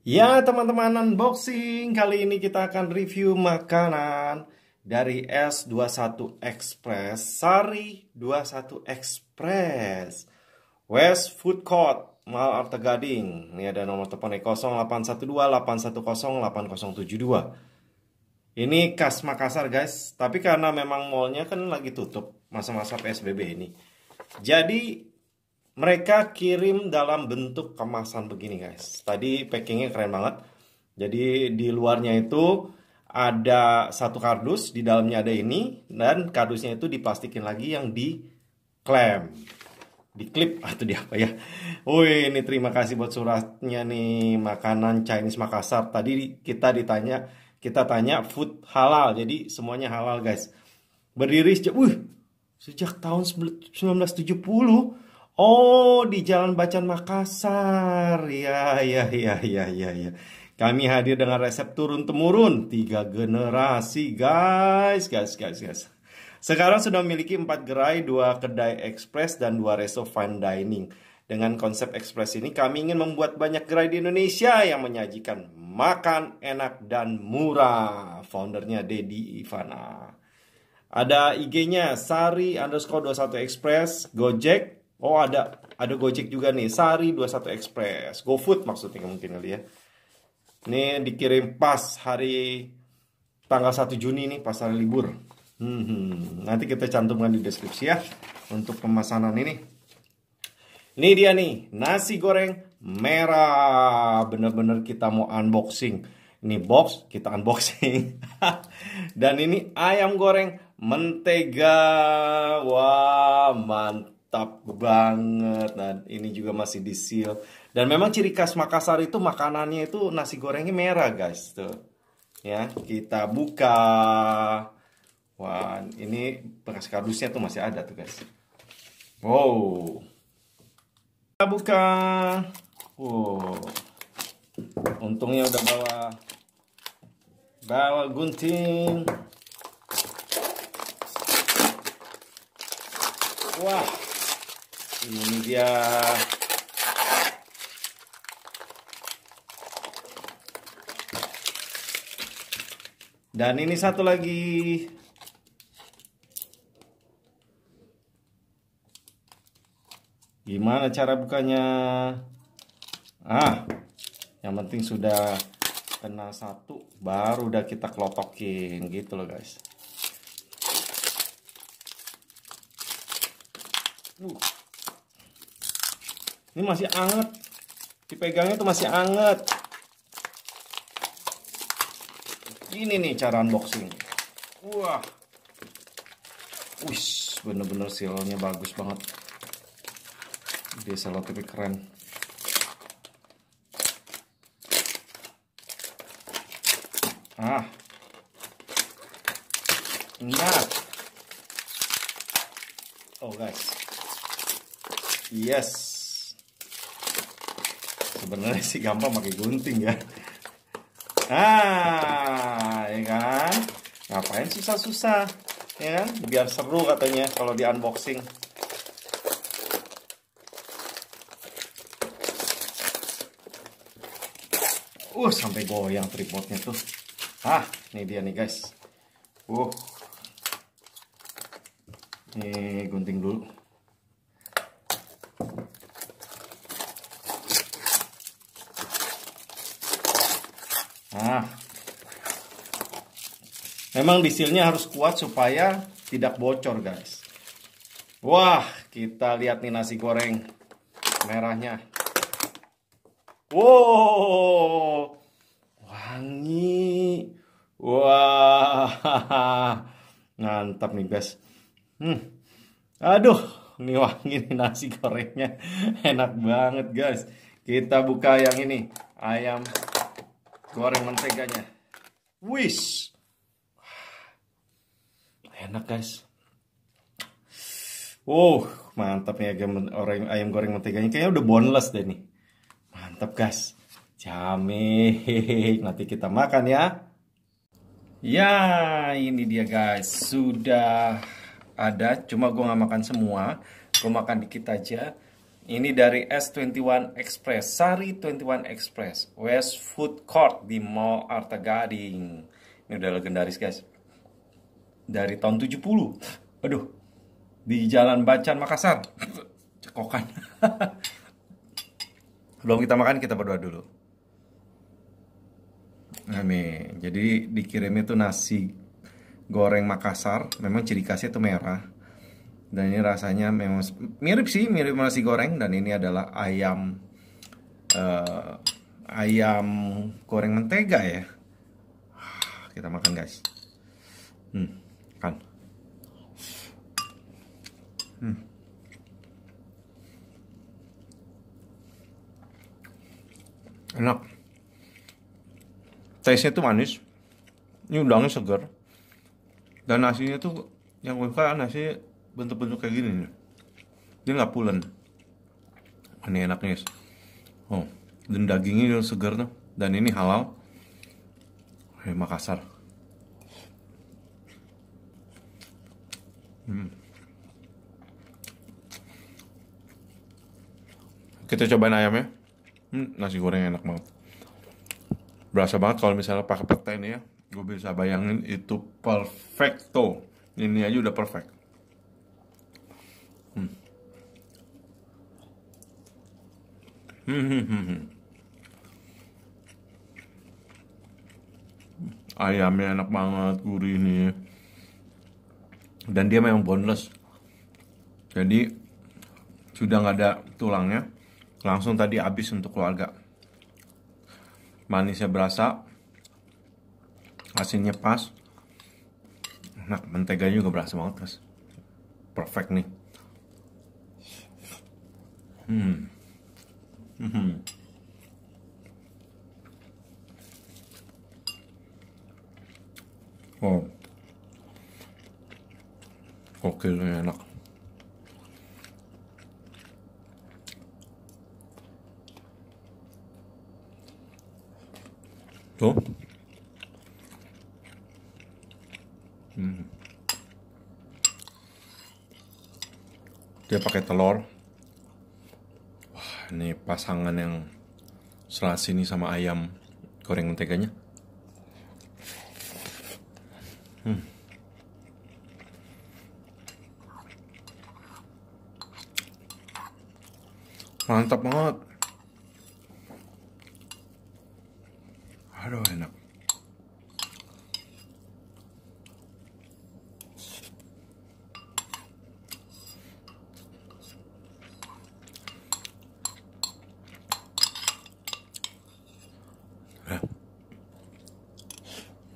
Ya teman-teman unboxing kali ini kita akan review makanan dari S21 Express Sari 21 Express West Food Court Mall Arte Gading Ini ada nomor teleponnya 0812-810-8072 Ini khas Makassar guys Tapi karena memang mallnya kan lagi tutup Masa-masa PSBB ini Jadi mereka kirim dalam bentuk kemasan begini guys. Tadi packingnya keren banget. Jadi di luarnya itu ada satu kardus, di dalamnya ada ini, dan kardusnya itu diplastikin lagi yang di klem, di klip atau di apa ya. Wih, ini terima kasih buat suratnya nih makanan Chinese Makassar. Tadi kita ditanya, kita tanya food halal, jadi semuanya halal guys. Berdiri sejak, wih, sejak tahun 1970 Oh, di Jalan Bacan Makassar. Ya, ya, ya, ya, ya, ya. Kami hadir dengan resep turun-temurun. Tiga generasi, guys. Guys, guys, guys. Sekarang sudah memiliki empat gerai, dua kedai ekspres, dan dua resto fine dining. Dengan konsep ekspres ini, kami ingin membuat banyak gerai di Indonesia yang menyajikan makan enak dan murah. Foundernya Dedi Ivana. Ada IG-nya, Sari underscore 21 Express, Gojek, Oh ada ada Gojek juga nih, Sari 21 Express, GoFood maksudnya mungkin kali ya. Ini dikirim pas hari tanggal 1 Juni nih pas hari libur. Hmm, hmm, hmm, nanti kita cantumkan di deskripsi ya untuk pemesanan ini. Ini dia nih, nasi goreng merah. Bener-bener kita mau unboxing. Ini box, kita unboxing. Dan ini ayam goreng mentega. Wah, mantap mantap banget. Nah, ini juga masih di seal. Dan memang ciri khas Makassar itu makanannya itu nasi gorengnya merah, guys. Tuh. Ya, kita buka. Wah, ini bekas kardusnya tuh masih ada tuh, guys. Wow. Kita buka. Wow. Untungnya udah bawa bawa gunting. Wah ini dia Dan ini satu lagi. Gimana cara bukanya? Ah, yang penting sudah kena satu, baru udah kita kelotokin gitu loh guys. Uh. Ini masih anget. Dipegangnya tuh masih anget. Ini nih cara unboxing. Wah. Wis, bener-bener sealnya bagus banget. Dia selotipnya keren. Ah. Nah. Oh guys. Yes sebenarnya sih gampang pakai gunting ya ah ya kan ngapain susah-susah ya kan? biar seru katanya kalau di unboxing uh sampai goyang tripodnya tuh ah ini dia nih guys uh ini gunting dulu Nah, memang disilnya harus kuat supaya tidak bocor guys. Wah, kita lihat nih nasi goreng merahnya. Wow, wangi. Wah, mantap nih guys. Hmm. Aduh, nih wangi nih nasi gorengnya enak banget guys. Kita buka yang ini ayam goreng menteganya wis enak guys Wow, uh, mantap nih ayam goreng ayam goreng menteganya kayaknya udah boneless deh nih mantap guys jamin nanti kita makan ya ya ini dia guys sudah ada cuma gue nggak makan semua gue makan dikit aja ini dari S21 Express, Sari 21 Express, West Food Court di Mall Arta Gading. Ini udah legendaris guys. Dari tahun 70. Aduh. Di Jalan Bacan Makassar. Cekokan. Belum kita makan, kita berdoa dulu. Amin. Jadi dikirim itu nasi goreng Makassar. Memang ciri khasnya itu merah dan ini rasanya memang mirip sih mirip nasi goreng dan ini adalah ayam uh, ayam goreng mentega ya kita makan guys hmm kan hmm enak taste-nya tuh manis ini udangnya segar dan nasinya tuh yang gue suka nasi bentuk-bentuk kayak gini nih dia nggak pulen ini enak nih oh dan dagingnya yang segar tuh dan ini halal eh Makassar hmm. kita cobain ayamnya hmm, nasi goreng enak banget berasa banget kalau misalnya pakai petai ini ya gue bisa bayangin itu perfecto ini aja udah perfect Ayamnya enak banget, gurih ini. Dan dia memang boneless. Jadi sudah nggak ada tulangnya, langsung tadi habis untuk keluarga. Manisnya berasa, asinnya pas, enak menteganya juga berasa banget guys, perfect nih. Hmm. Hmm. Oh. Oke, okay, enak. Tuh. Hmm. Dia pakai telur ini pasangan yang selas ini sama ayam goreng menteganya hmm. mantap banget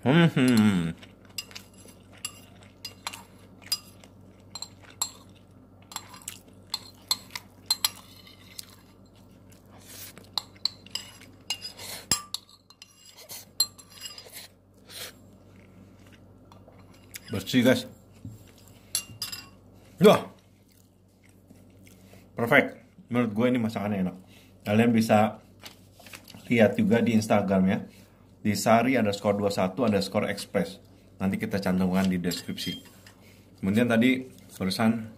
Hmm. Bersih guys. Wah. Perfect. Menurut gue ini masakannya enak. Kalian bisa lihat juga di Instagram ya di sari ada underscore 21 skor express nanti kita cantumkan di deskripsi kemudian tadi barusan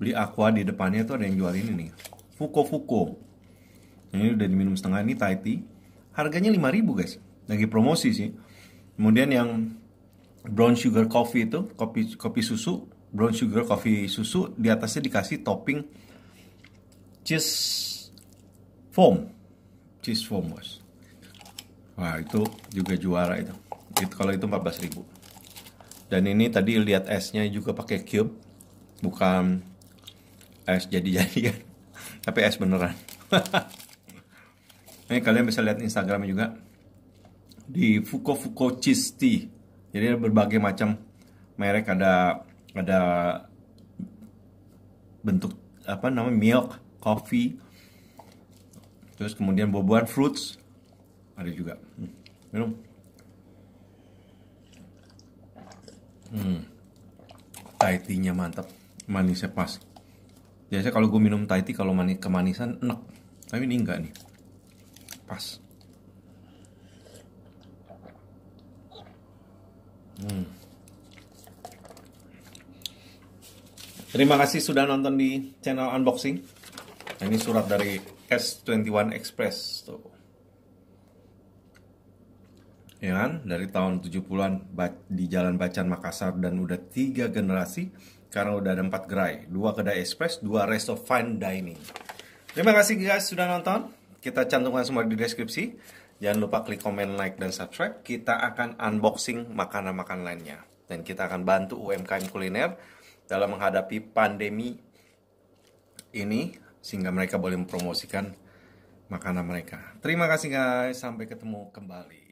beli aqua di depannya itu ada yang jual ini nih fuko fuko ini udah diminum setengah ini Thai tea harganya 5000 guys lagi promosi sih kemudian yang brown sugar coffee itu kopi kopi susu brown sugar coffee susu di atasnya dikasih topping cheese foam cheese foam guys Wah itu juga juara itu. itu kalau itu ribu Dan ini tadi lihat esnya juga pakai cube, bukan es jadi-jadian, tapi es beneran. ini kalian bisa lihat instagramnya juga di Fuko Fuko Cheese Tea. Jadi ada berbagai macam merek ada ada bentuk apa namanya milk, coffee, terus kemudian boboan fruits, ada juga hmm. minum hmm. Thai tea-nya mantap manisnya pas biasanya kalau gue minum Thai tea kalau mani kemanisan enak tapi ini enggak nih pas hmm. Terima kasih sudah nonton di channel unboxing. Ini surat dari S21 Express tuh ya kan dari tahun 70-an di Jalan Bacan Makassar dan udah tiga generasi karena udah ada empat gerai dua kedai ekspres dua resto fine dining terima kasih guys sudah nonton kita cantumkan semua di deskripsi jangan lupa klik komen like dan subscribe kita akan unboxing makanan-makanan lainnya dan kita akan bantu UMKM kuliner dalam menghadapi pandemi ini sehingga mereka boleh mempromosikan makanan mereka. Terima kasih guys, sampai ketemu kembali.